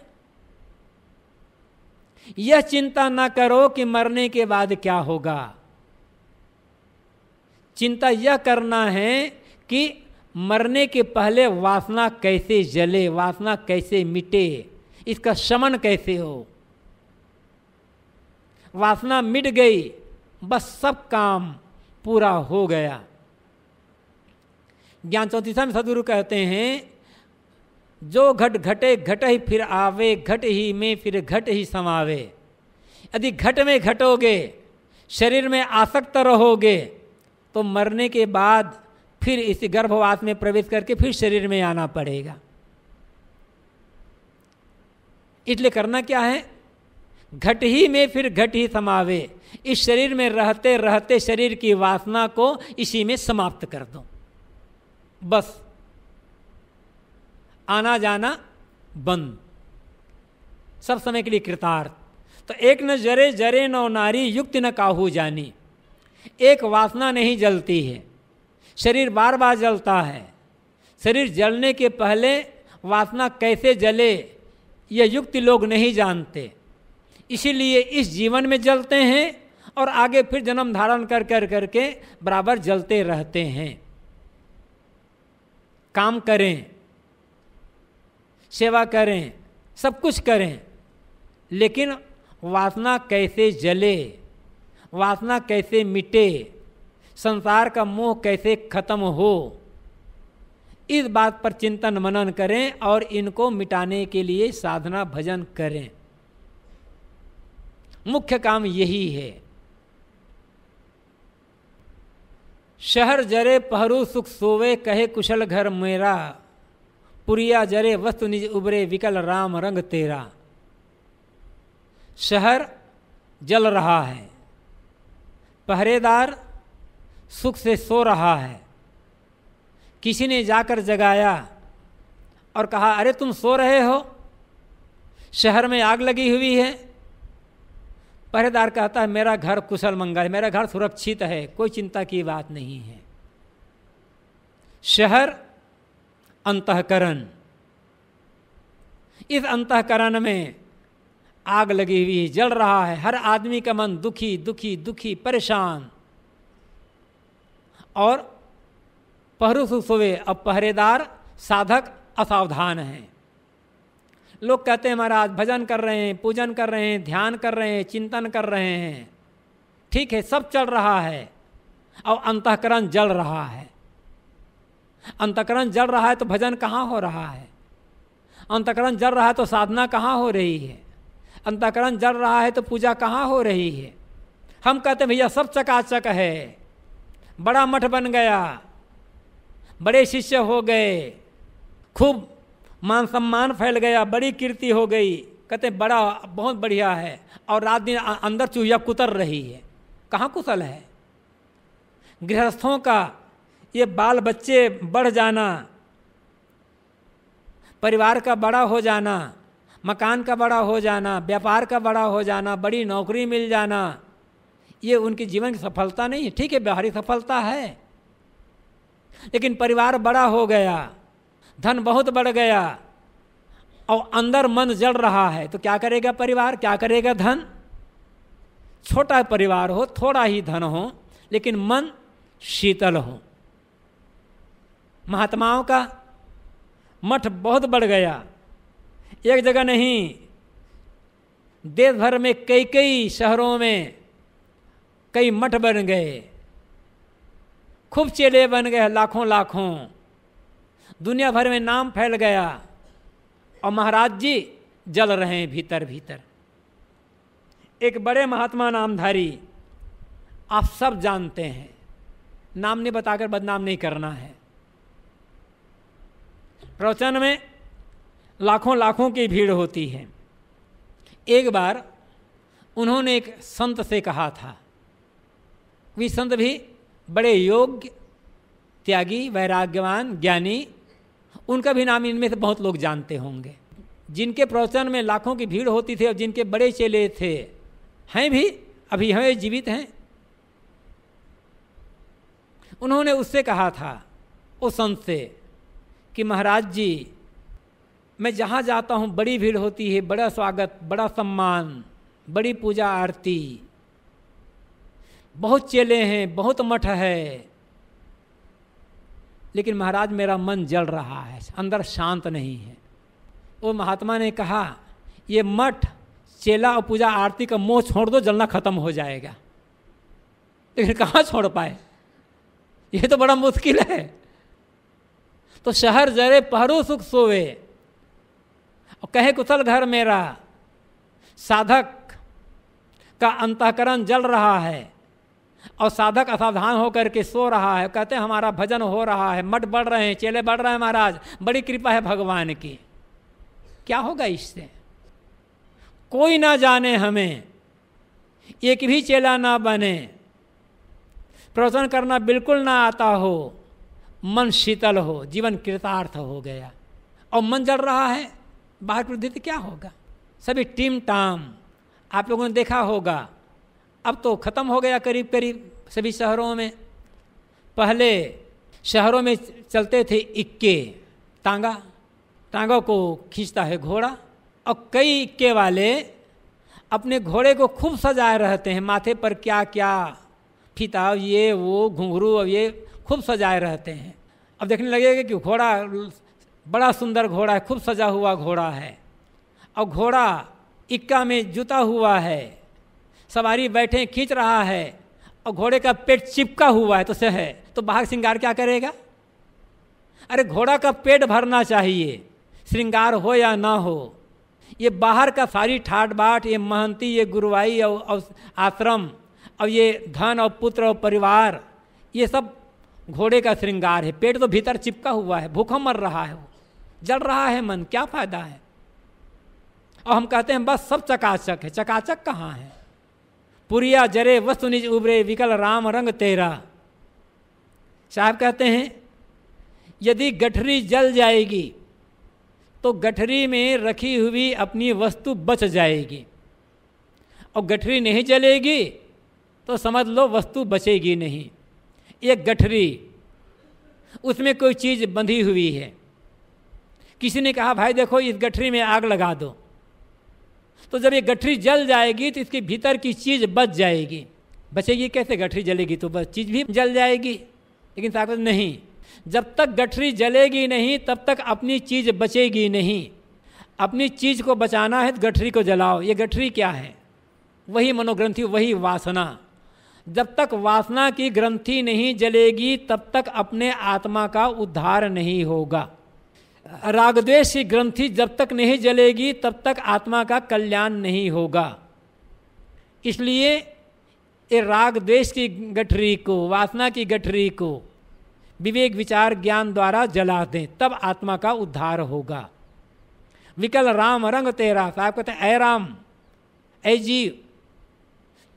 यह चिंता ना करो कि मरने के बाद क्या होगा चिंता यह करना है कि मरने के पहले वासना कैसे जले वासना कैसे मिटे इसका शमन कैसे हो वासना मिट गई बस सब काम पूरा हो गया ज्ञान चौतीसा में सदगुरु कहते हैं जो घट घटे घट ही फिर आवे घट ही में फिर घट ही समावे यदि घट में घटोगे शरीर में आसक्त रहोगे तो मरने के बाद फिर इस गर्भवास में प्रवेश करके फिर शरीर में आना पड़ेगा इसलिए करना क्या है घट ही में फिर घट ही समावे इस शरीर में रहते रहते शरीर की वासना को इसी में समाप्त कर दो बस आना जाना बंद सब समय के लिए कृतार्थ तो एक न जरे जरे नौ नारी युक्त न काहू जानी एक वासना नहीं जलती है शरीर बार बार जलता है शरीर जलने के पहले वासना कैसे जले यह युक्ति लोग नहीं जानते इसीलिए इस जीवन में जलते हैं और आगे फिर जन्म धारण कर कर करके बराबर जलते रहते हैं काम करें सेवा करें सब कुछ करें लेकिन वासना कैसे जले वासना कैसे मिटे संसार का मोह कैसे खत्म हो इस बात पर चिंतन मनन करें और इनको मिटाने के लिए साधना भजन करें मुख्य काम यही है शहर जरे पहरू सुख सोवे कहे कुशल घर मेरा पुरिया जरे वस्तु निज उबरे विकल राम रंग तेरा शहर जल रहा है पहरेदार सुख से सो रहा है किसी ने जाकर जगाया और कहा अरे तुम सो रहे हो शहर में आग लगी हुई है पहरेदार कहता है मेरा घर कुशल मंगल है मेरा घर सुरक्षित है कोई चिंता की बात नहीं है शहर अंतकरण इस अंतकरण में आग लगी हुई जल रहा है हर आदमी का मन दुखी दुखी दुखी परेशान और पहरुसु सुबह अब पहरेदार साधक असावधान हैं लोग कहते हैं महाराज भजन कर रहे हैं पूजन कर रहे हैं ध्यान कर रहे हैं चिंतन कर रहे हैं ठीक है सब चल रहा है और अंतकरण जल रहा है अंतकरण जड़ रहा है तो भजन कहाँ हो रहा है अंतकरण जड़ रहा है तो साधना कहाँ हो रही है अंतकरण जड़ रहा है तो पूजा कहाँ हो रही है हम कहते हैं भैया सब चकाचक है बड़ा मठ बन गया बड़े शिष्य हो गए खूब मान सम्मान फैल गया बड़ी कीर्ति हो गई कहते बड़ा बहुत बढ़िया है और रात दिन अंदर चूहिया कुतर रही है कहाँ कुशल है गृहस्थों का ये बाल बच्चे बढ़ जाना परिवार का बड़ा हो जाना मकान का बड़ा हो जाना व्यापार का बड़ा हो जाना बड़ी नौकरी मिल जाना ये उनके जीवन की सफलता नहीं है ठीक है बाहरी सफलता है लेकिन परिवार बड़ा हो गया धन बहुत बढ़ गया और अंदर मन जल रहा है तो क्या करेगा परिवार क्या करेगा धन छोटा परिवार हो थोड़ा ही धन हो लेकिन मन शीतल हो महात्माओं का मठ बहुत बढ़ गया एक जगह नहीं देश भर में कई कई शहरों में कई मठ बन गए खूब चेले बन गए लाखों लाखों दुनिया भर में नाम फैल गया और महाराज जी जल रहे हैं भीतर भीतर एक बड़े महात्मा नामधारी आप सब जानते हैं नाम नहीं बताकर बदनाम नहीं करना है प्रवचन में लाखों लाखों की भीड़ होती है एक बार उन्होंने एक संत से कहा था वे संत भी बड़े योग्य त्यागी वैराग्यवान ज्ञानी उनका भी नाम इनमें से बहुत लोग जानते होंगे जिनके प्रवचन में लाखों की भीड़ होती थी और जिनके बड़े चेले थे हैं भी अभी है जीवित हैं उन्होंने उससे कहा था उस संत से कि महाराज जी मैं जहाँ जाता हूँ बड़ी भीड़ होती है बड़ा स्वागत बड़ा सम्मान बड़ी पूजा आरती बहुत चेले हैं बहुत मठ है लेकिन महाराज मेरा मन जल रहा है अंदर शांत नहीं है वो महात्मा ने कहा ये मठ चेला और पूजा आरती का मोह छोड़ दो जलना खत्म हो जाएगा लेकिन कहाँ छोड़ पाए ये तो बड़ा मुश्किल है तो शहर जरे पहरू सुख सोवे और कहे कुशल घर मेरा साधक का अंतकरण जल रहा है और साधक असावधान होकर के सो रहा है कहते हैं हमारा भजन हो रहा है मठ बढ़ रहे हैं चेले बढ़ रहे हैं महाराज बड़ी कृपा है भगवान की क्या होगा इससे कोई ना जाने हमें एक भी चेला ना बने प्रवचन करना बिल्कुल ना आता हो मन शीतल हो जीवन कृतार्थ हो गया और मन जल रहा है बाहर तो क्या होगा सभी टीम टाम आप लोगों ने देखा होगा अब तो ख़त्म हो गया करीब करीब सभी शहरों में पहले शहरों में चलते थे इक्के तांगा टांगों को खींचता है घोड़ा और कई इक्के वाले अपने घोड़े को खूब सजाए रहते हैं माथे पर क्या क्या फीता ये वो घुंघरू अब ये खूब सजाए रहते हैं अब देखने लगेगा कि घोड़ा बड़ा सुंदर घोड़ा है खूब सजा हुआ घोड़ा है और घोड़ा इक्का में जुता हुआ है सवारी बैठे खींच रहा है और घोड़े का पेट चिपका हुआ है तो से है तो बाघ श्रृंगार क्या करेगा अरे घोड़ा का पेट भरना चाहिए श्रृंगार हो या ना हो ये बाहर का सारी ठाट बाट ये महंती ये गुरुवाई और आश्रम और ये धन और पुत्र और परिवार ये सब घोड़े का श्रृंगार है पेट तो भीतर चिपका हुआ है भूखा मर रहा है वो जल रहा है मन क्या फायदा है और हम कहते हैं बस सब चकाचक है चकाचक कहाँ है पुरिया जरे वस्तु निज उबरे विकल राम रंग तेरा साहब कहते हैं यदि गठरी जल जाएगी तो गठरी में रखी हुई अपनी वस्तु बच जाएगी और गठरी नहीं जलेगी तो समझ लो वस्तु बचेगी नहीं एक गठरी उसमें कोई चीज़ बंधी हुई है किसी ने कहा भाई देखो इस गठरी में आग लगा दो तो जब ये गठरी जल जाएगी तो इसके भीतर की चीज़ बच जाएगी बचेगी कैसे गठरी जलेगी तो बस चीज़ भी जल जाएगी लेकिन ताकत नहीं जब तक गठरी जलेगी नहीं तब तक अपनी चीज़ बचेगी नहीं अपनी चीज़ को बचाना है तो गठरी को जलाओ ये गठरी क्या है वही मनोग्रंथि वही वासना जब तक वासना की ग्रंथि नहीं जलेगी तब तक अपने आत्मा का उद्धार नहीं होगा रागद्वेश ग्रंथि जब तक नहीं जलेगी तब तक आत्मा का कल्याण नहीं होगा इसलिए ये राग की गठरी को वासना की गठरी को विवेक विचार ज्ञान द्वारा जला दें तब आत्मा का उद्धार होगा विकल राम रंग तेरा साहब कहते ऐ राम ऐ जीव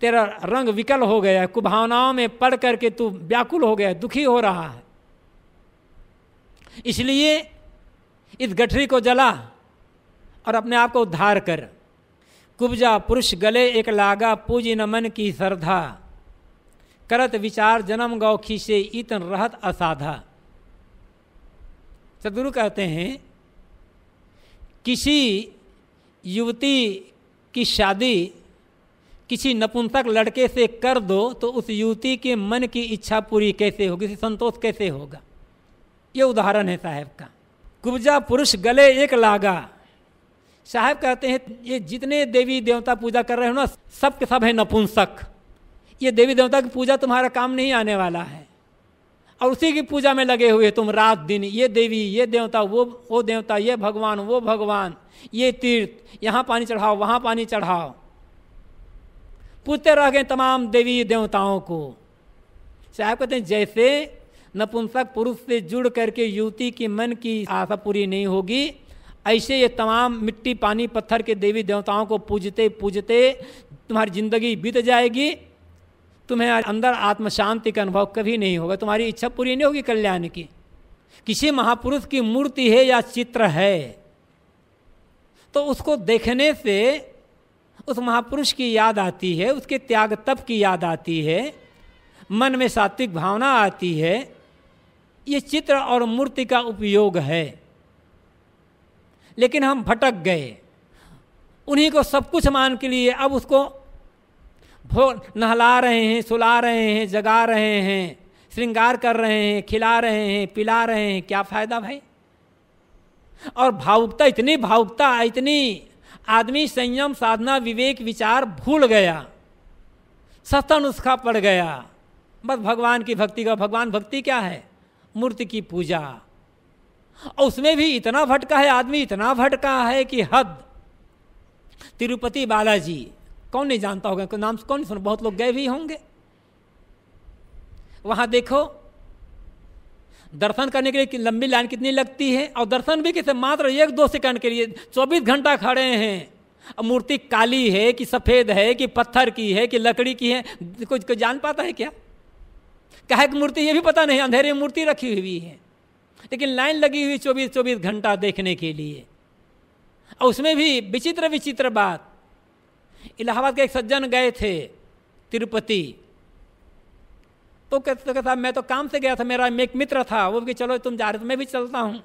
तेरा रंग विकल हो गया है कुभावनाओं में पढ़ करके तू व्याकुल हो गया दुखी हो रहा है इसलिए इस गठरी को जला और अपने आप को उद्धार कर कुब्जा पुरुष गले एक लागा पूजी नमन की श्रद्धा करत विचार जन्म गौखी से इतन रहत असाधा सदगुरु कहते हैं किसी युवती की शादी किसी नपुंसक लड़के से कर दो तो उस युवती के मन की इच्छा पूरी कैसे होगी उसे संतोष कैसे होगा ये उदाहरण है साहब का कुब्जा पुरुष गले एक लागा साहब कहते हैं ये जितने देवी देवता पूजा कर रहे हो ना सब के सब है नपुंसक ये देवी देवता की पूजा तुम्हारा काम नहीं आने वाला है और उसी की पूजा में लगे हुए तुम रात दिन ये देवी ये देवता वो वो देवता ये भगवान वो भगवान ये तीर्थ यहाँ पानी चढ़ाओ वहाँ पानी चढ़ाओ पूछते रह गए तमाम देवी देवताओं को साहब कहते हैं जैसे नपुंसक पुरुष से जुड़ करके युवती की मन की आशा पूरी नहीं होगी ऐसे ये तमाम मिट्टी पानी पत्थर के देवी देवताओं को पूजते पूजते तुम्हारी जिंदगी बीत जाएगी तुम्हें अंदर आत्म शांति का अनुभव कभी नहीं होगा तुम्हारी इच्छा पूरी नहीं होगी कल्याण की किसी महापुरुष की मूर्ति है या चित्र है तो उसको देखने से उस महापुरुष की याद आती है उसके त्याग तप की याद आती है मन में सात्विक भावना आती है ये चित्र और मूर्ति का उपयोग है लेकिन हम भटक गए उन्हीं को सब कुछ मान के लिए अब उसको भो नहला रहे हैं सुला रहे हैं जगा रहे हैं श्रृंगार कर रहे हैं खिला रहे हैं पिला रहे हैं क्या फ़ायदा भाई और भावुकता इतनी भावुकता इतनी आदमी संयम साधना विवेक विचार भूल गया सस्ता नुस्खा पड़ गया बस भगवान की भक्ति का भगवान भक्ति क्या है मूर्ति की पूजा और उसमें भी इतना भटका है आदमी इतना भटका है कि हद तिरुपति बालाजी कौन नहीं जानता होगा नाम कौन सुन बहुत लोग गए भी होंगे वहां देखो दर्शन करने के लिए लंबी लाइन कितनी लगती है और दर्शन भी किसे मात्र एक दो सेकंड के लिए चौबीस घंटा खड़े हैं मूर्ति काली है कि सफ़ेद है कि पत्थर की है कि लकड़ी की है कुछ को जान पाता है क्या कहे की मूर्ति ये भी पता नहीं अंधेरे में मूर्ति रखी हुई है लेकिन लाइन लगी हुई चौबीस चौबीस घंटा देखने के लिए और उसमें भी विचित्र विचित्र बात इलाहाबाद के एक सज्जन गए थे तिरुपति तो कहते तो साहब मैं तो काम से गया था मेरा एक मित्र था वो भी चलो तुम जा रहे तो मैं भी चलता हूँ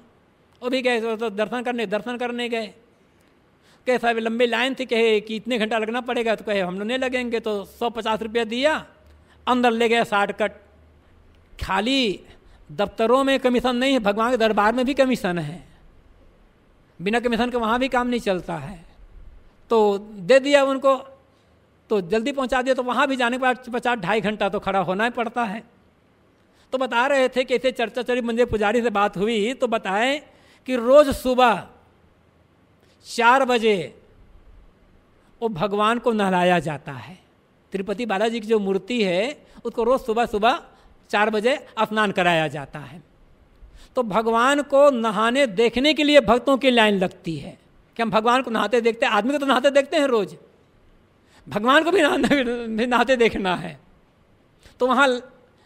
वो भी गए तो दर्शन करने दर्शन करने गए कैसा भी लंबी लाइन थी कहे कि इतने घंटा लगना पड़ेगा तो कहे हम लोग नहीं लगेंगे तो सौ पचास रुपया दिया अंदर ले गया कट खाली दफ्तरों में कमीशन नहीं है भगवान के दरबार में भी कमीशन है बिना कमीशन के वहाँ भी काम नहीं चलता है तो दे दिया उनको तो जल्दी पहुंचा दिया तो वहां भी जाने के बाद पचास ढाई घंटा तो खड़ा होना ही पड़ता है तो बता रहे थे कि ऐसे चर्चा चरी मंदिर पुजारी से बात हुई तो बताएं कि रोज़ सुबह चार बजे वो भगवान को नहलाया जाता है तिरुपति बालाजी की जो मूर्ति है उसको रोज़ सुबह सुबह चार बजे स्नान कराया जाता है तो भगवान को नहाने देखने के लिए भक्तों की लाइन लगती है कि हम भगवान को नहाते देखते हैं आदमी को तो नहाते देखते हैं रोज़ भगवान को भी नहा नहाते देखना है तो वहाँ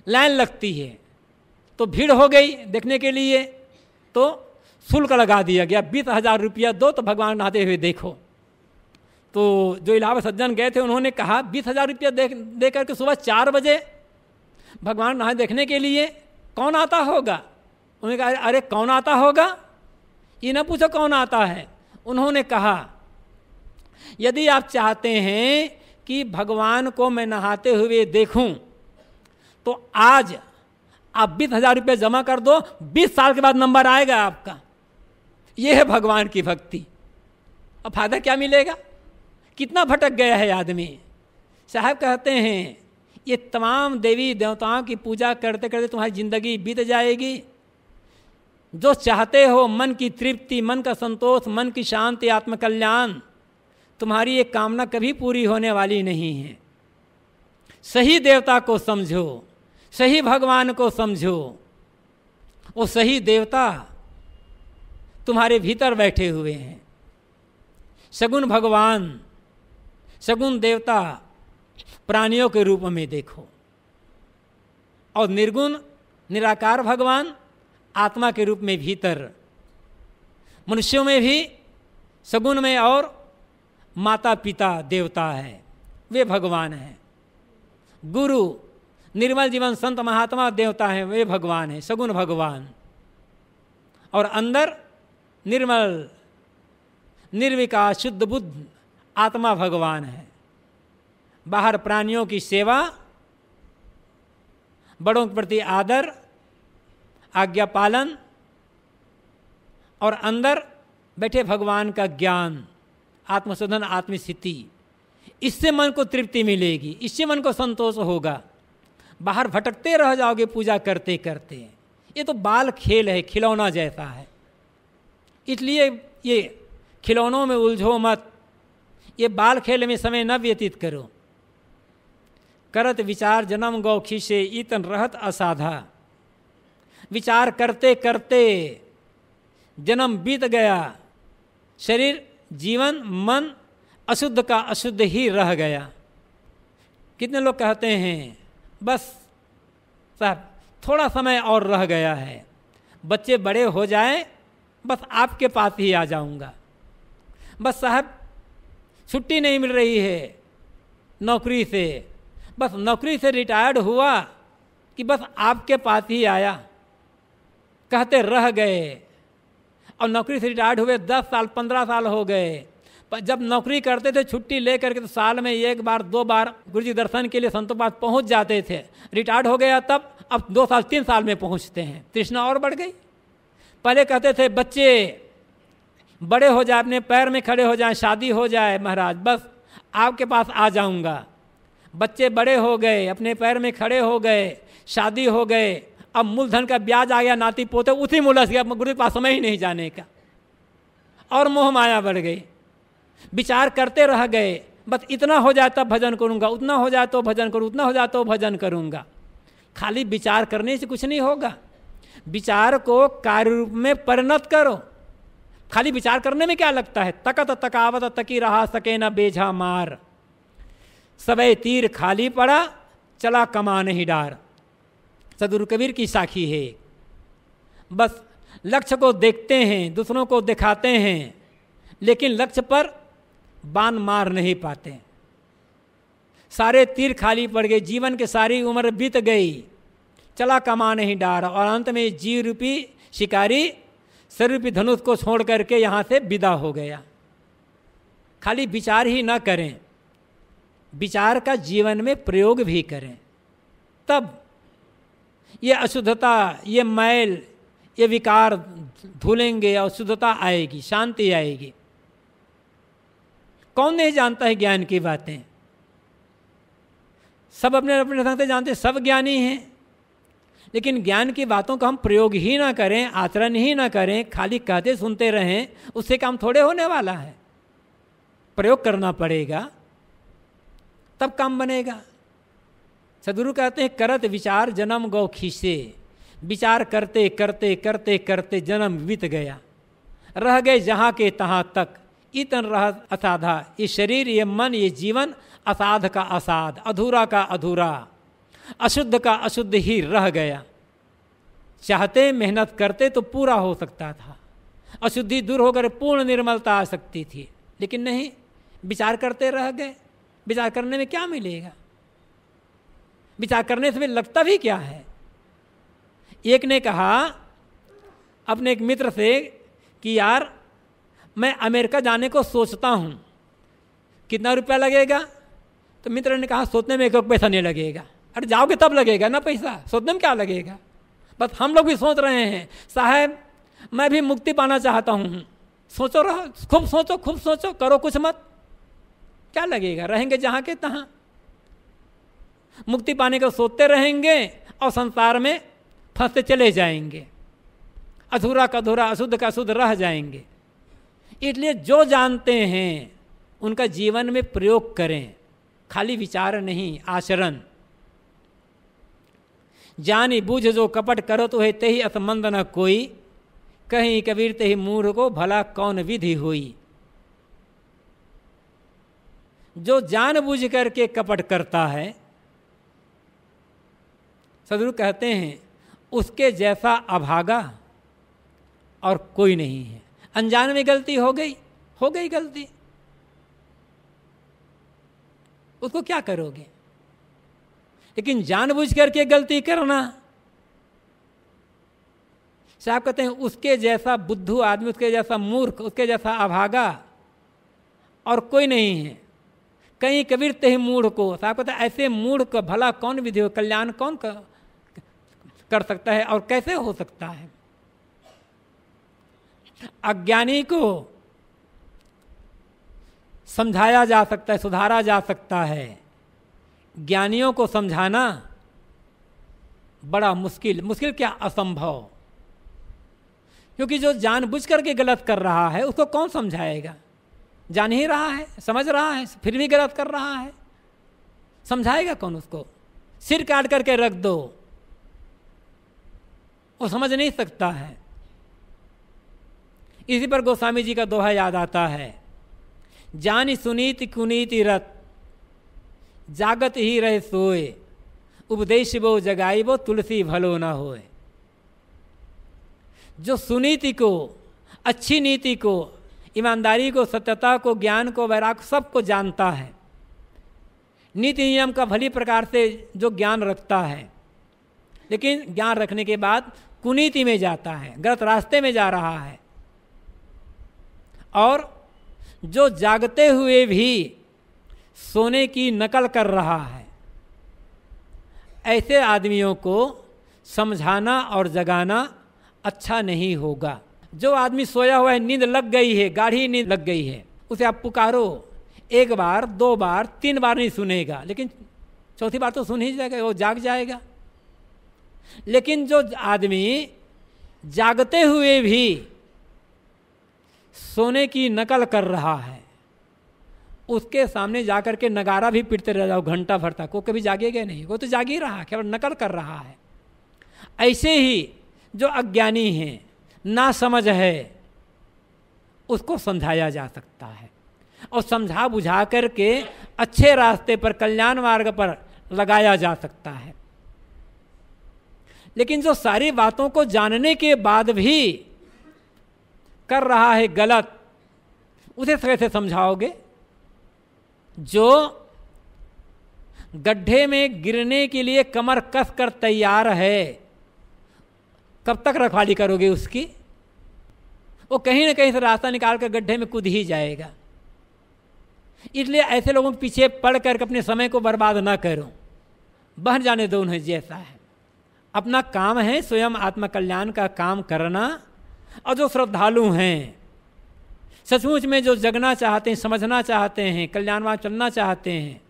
लाइन लगती है तो भीड़ हो गई देखने के लिए तो शुल्क लगा दिया गया बीस हज़ार रुपया दो तो भगवान नहाते हुए देखो तो जो इलाहाबाद सज्जन गए थे उन्होंने कहा बीस हज़ार रुपया दे दे करके सुबह चार बजे भगवान नहाए देखने के लिए कौन आता होगा उन्होंने कहा अरे कौन आता होगा ये ना पूछो कौन आता है उन्होंने कहा यदि आप चाहते हैं कि भगवान को मैं नहाते हुए देखूं, तो आज आप बीस हजार रुपये जमा कर दो बीस साल के बाद नंबर आएगा आपका यह है भगवान की भक्ति और फायदा क्या मिलेगा कितना भटक गया है आदमी साहब कहते हैं ये तमाम देवी देवताओं की पूजा करते करते तुम्हारी ज़िंदगी बीत जाएगी जो चाहते हो मन की तृप्ति मन का संतोष मन की शांति आत्मकल्याण तुम्हारी ये कामना कभी पूरी होने वाली नहीं है सही देवता को समझो सही भगवान को समझो वो सही देवता तुम्हारे भीतर बैठे हुए हैं सगुन भगवान सगुण देवता प्राणियों के रूप में देखो और निर्गुण निराकार भगवान आत्मा के रूप में भीतर मनुष्यों में भी सगुण में और माता पिता देवता है वे भगवान हैं गुरु निर्मल जीवन संत महात्मा देवता हैं वे भगवान हैं सगुण भगवान और अंदर निर्मल निर्विकार शुद्ध बुद्ध आत्मा भगवान है बाहर प्राणियों की सेवा बड़ों के प्रति आदर आज्ञा पालन और अंदर बैठे भगवान का ज्ञान आत्मशोधन आत्मस्थिति इससे मन को तृप्ति मिलेगी इससे मन को संतोष होगा बाहर भटकते रह जाओगे पूजा करते करते ये तो बाल खेल है खिलौना जैसा है इसलिए ये खिलौनों में उलझो मत ये बाल खेल में समय न व्यतीत करो करत विचार जन्म गौखी से ईतन रहत असाधा विचार करते करते जन्म बीत गया शरीर जीवन मन अशुद्ध का अशुद्ध ही रह गया कितने लोग कहते हैं बस साहब थोड़ा समय और रह गया है बच्चे बड़े हो जाए बस आपके पास ही आ जाऊंगा बस साहब छुट्टी नहीं मिल रही है नौकरी से बस नौकरी से रिटायर्ड हुआ कि बस आपके पास ही आया कहते रह गए और नौकरी से रिटायर्ड हुए दस साल पंद्रह साल हो गए पर जब नौकरी करते थे छुट्टी ले करके तो साल में एक बार दो बार गुरु जी दर्शन के लिए संतों पास पहुँच जाते थे रिटायर्ड हो गया तब अब दो साल तीन साल में पहुँचते हैं तृष्णा और बढ़ गई पहले कहते थे बच्चे बड़े हो जाए अपने पैर में खड़े हो जाए शादी हो जाए महाराज बस आपके पास आ जाऊंगा बच्चे बड़े हो गए अपने पैर में खड़े हो गए शादी हो गए अब मूलधन का ब्याज आ गया नाती पोते उसी में गया गुरु के पास समय ही नहीं जाने का और मोह माया बढ़ गई विचार करते रह गए बस इतना हो जाए तब भजन करूँगा उतना हो जाए तो भजन करूँ उतना हो जाए तो भजन करूँगा खाली विचार करने से कुछ नहीं होगा विचार को कार्य रूप में परिणत करो खाली विचार करने में क्या लगता है तकत तकावत तकी रहा सके न बेझा मार सबे तीर खाली पड़ा चला कमा नहीं डार सदगुरु कबीर की साखी है बस लक्ष्य को देखते हैं दूसरों को दिखाते हैं लेकिन लक्ष्य पर बाण मार नहीं पाते सारे तीर खाली पड़ गए जीवन की सारी उम्र बीत गई चला कमा नहीं डार और अंत में जीव रूपी शिकारी सर रूपी धनुष को छोड़ करके यहाँ से विदा हो गया खाली विचार ही ना करें विचार का जीवन में प्रयोग भी करें तब ये अशुद्धता ये मैल ये विकार धुलेंगे अशुद्धता आएगी शांति आएगी कौन नहीं जानता है ज्ञान की बातें सब अपने अपने ढंग से जानते सब ज्ञानी हैं लेकिन ज्ञान की बातों का हम प्रयोग ही ना करें आचरण ही ना करें खाली कहते सुनते रहें उससे काम थोड़े होने वाला है प्रयोग करना पड़ेगा तब काम बनेगा सदगुरु कहते हैं करत विचार जन्म गौ खीसे विचार करते करते करते करते जन्म बीत गया रह गए जहाँ के तहाँ तक इतन रह असाधा ये शरीर ये मन ये जीवन असाध का असाध अधूरा का अधूरा अशुद्ध का अशुद्ध ही रह गया चाहते मेहनत करते तो पूरा हो सकता था अशुद्धि दूर होकर पूर्ण निर्मलता आ सकती थी लेकिन नहीं विचार करते रह गए विचार करने में क्या मिलेगा विचार करने से लगता भी क्या है एक ने कहा अपने एक मित्र से कि यार मैं अमेरिका जाने को सोचता हूँ कितना रुपया लगेगा तो मित्र ने कहा सोचने में एक पैसा नहीं लगेगा अरे जाओगे तब लगेगा ना पैसा सोचने में क्या लगेगा बस हम लोग भी सोच रहे हैं साहब मैं भी मुक्ति पाना चाहता हूँ सोचो रहो खूब सोचो खूब सोचो करो कुछ मत क्या लगेगा रहेंगे जहाँ के तहाँ मुक्ति पाने को सोते रहेंगे और संसार में फंसते चले जाएंगे अधूरा का अधूरा अशुद्ध का अशुद्ध रह जाएंगे इसलिए जो जानते हैं उनका जीवन में प्रयोग करें खाली विचार नहीं आचरण जानी बूझ जो कपट करो तो है ते ही असमंद न कोई कहीं कबीर ते ही मूर्ख को भला कौन विधि हुई जो जानबूझ करके कपट करता है सदगुरु कहते हैं उसके जैसा अभागा और कोई नहीं है अनजान में गलती हो गई हो गई गलती उसको क्या करोगे लेकिन जानबूझ करके गलती करना साहब कहते हैं उसके जैसा बुद्धू आदमी उसके जैसा मूर्ख उसके जैसा अभागा और कोई नहीं है कहीं कबीर ही मूढ़ को साहब कहते हैं ऐसे मूढ़ का भला कौन विधि हो कल्याण कौन का कर सकता है और कैसे हो सकता है अज्ञानी को समझाया जा सकता है सुधारा जा सकता है ज्ञानियों को समझाना बड़ा मुश्किल मुश्किल क्या असंभव क्योंकि जो जानबूझ करके गलत कर रहा है उसको कौन समझाएगा जान ही रहा है समझ रहा है फिर भी गलत कर रहा है समझाएगा कौन उसको सिर काट करके रख दो वो समझ नहीं सकता है इसी पर गोस्वामी जी का दोहा याद आता है जानी सुनीत कुनीति रत जागत ही रहे सोए उपदेश वो जगाई वो तुलसी भलो ना होए जो सुनीति को अच्छी नीति को ईमानदारी को सत्यता को ज्ञान को वैराग सबको जानता है नीति नियम का भली प्रकार से जो ज्ञान रखता है लेकिन ज्ञान रखने के बाद कुनीति में जाता है गलत रास्ते में जा रहा है और जो जागते हुए भी सोने की नकल कर रहा है ऐसे आदमियों को समझाना और जगाना अच्छा नहीं होगा जो आदमी सोया हुआ है नींद लग गई है गाढ़ी नींद लग गई है उसे आप पुकारो एक बार दो बार तीन बार नहीं सुनेगा लेकिन चौथी बार तो सुन ही जाएगा वो जाग जाएगा लेकिन जो आदमी जागते हुए भी सोने की नकल कर रहा है उसके सामने जाकर के नगारा भी पीटते रह जाओ घंटा भर तक वो कभी जागे गए नहीं वो तो जाग ही रहा केवल नकल कर रहा है ऐसे ही जो अज्ञानी है ना समझ है उसको समझाया जा सकता है और समझा बुझा करके अच्छे रास्ते पर कल्याण मार्ग पर लगाया जा सकता है लेकिन जो सारी बातों को जानने के बाद भी कर रहा है गलत उसे कैसे समझाओगे जो गड्ढे में गिरने के लिए कमर कस कर तैयार है कब तक रखवाली करोगे उसकी वो कहीं ना कहीं से रास्ता निकाल कर गड्ढे में कूद ही जाएगा इसलिए ऐसे लोगों के पीछे पड़ करके अपने समय को बर्बाद ना करो बह जाने दो उन्हें जैसा है अपना काम है स्वयं आत्मकल्याण का काम करना और जो श्रद्धालु हैं सचमुच में जो जगना चाहते हैं समझना चाहते हैं कल्याणवान चलना चाहते हैं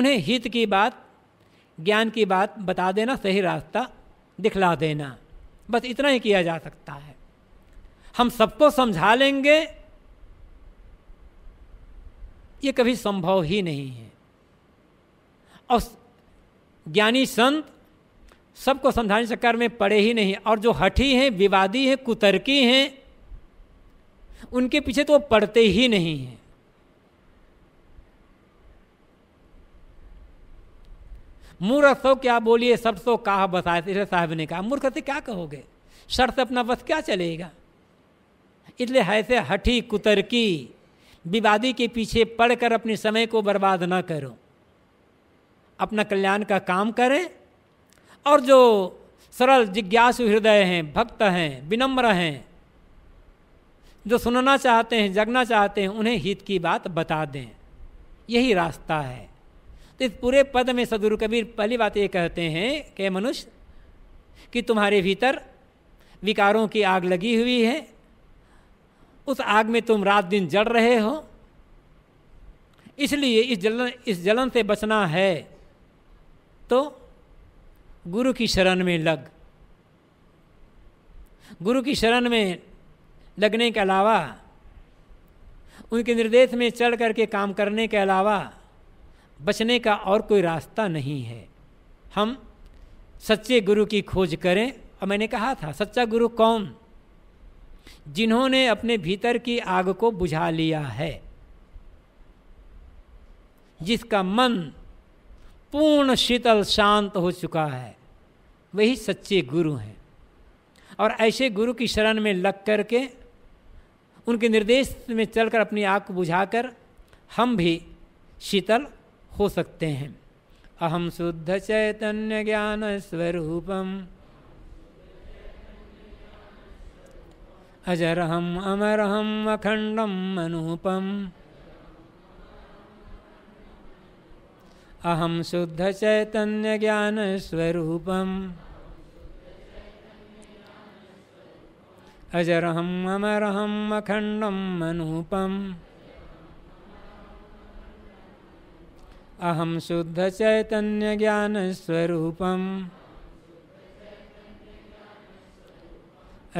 उन्हें हित की बात ज्ञान की बात बता देना सही रास्ता दिखला देना बस इतना ही किया जा सकता है हम सबको समझा लेंगे ये कभी संभव ही नहीं है और ज्ञानी संत सबको समझाने चक्कर में पड़े ही नहीं और जो हठी हैं विवादी हैं कुतर्की हैं उनके पीछे तो वो पड़ते ही नहीं हैं मूर्ख सो तो क्या बोलिए सब सो तो कहा बसाए इसे साहब ने कहा मूर्ख से क्या कहोगे शर से अपना बस क्या चलेगा इसलिए ऐसे हठी कुतरकी विवादी के पीछे पढ़कर अपने समय को बर्बाद ना करो अपना कल्याण का काम करें और जो सरल जिज्ञासु हृदय हैं भक्त हैं विनम्र हैं जो सुनना चाहते हैं जगना चाहते हैं उन्हें हित की बात बता दें यही रास्ता है तो इस पूरे पद में सदगुरु कबीर पहली बात ये कहते हैं कि मनुष्य कि तुम्हारे भीतर विकारों की आग लगी हुई है उस आग में तुम रात दिन जड़ रहे हो इसलिए इस जलन इस जलन से बचना है तो गुरु की शरण में लग गुरु की शरण में लगने के अलावा उनके निर्देश में चढ़ करके काम करने के अलावा बचने का और कोई रास्ता नहीं है हम सच्चे गुरु की खोज करें और मैंने कहा था सच्चा गुरु कौन जिन्होंने अपने भीतर की आग को बुझा लिया है जिसका मन पूर्ण शीतल शांत हो चुका है वही सच्चे गुरु हैं और ऐसे गुरु की शरण में लग कर के उनके निर्देश में चलकर अपनी आँख बुझाकर हम भी शीतल हो सकते हैं अहम शुद्ध चैतन्य ज्ञान स्वरूपम अजरहम अमरहम अखंडम अनुपम अहम शुद्ध चैतन्य ज्ञान अजरहम अहं शुद्धचैतन्यज्ञानस्वरूपम् अजरहम् अमरहम् अखण्डम् अनूपम् अहं शुद्धचैतन्यज्ञानस्वरूपम्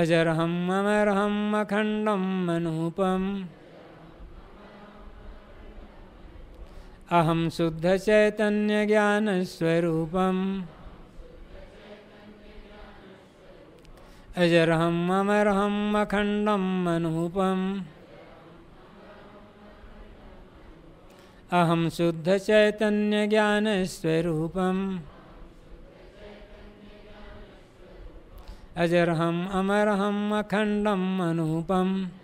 अजरहम् अमरहम् अखण्डम् अनूपम् अहम शुद्ध चैतन्य ज्ञान अजरहम अहं शुद्धचैतन्यज्ञानस्वरूपम् अजरहम् अमरहम् अखण्डम् अनूपम् अहं शुद्धचैतन्यज्ञानस्वरूपम् अजरहम् अमरहम् अखण्डम् अनूपम्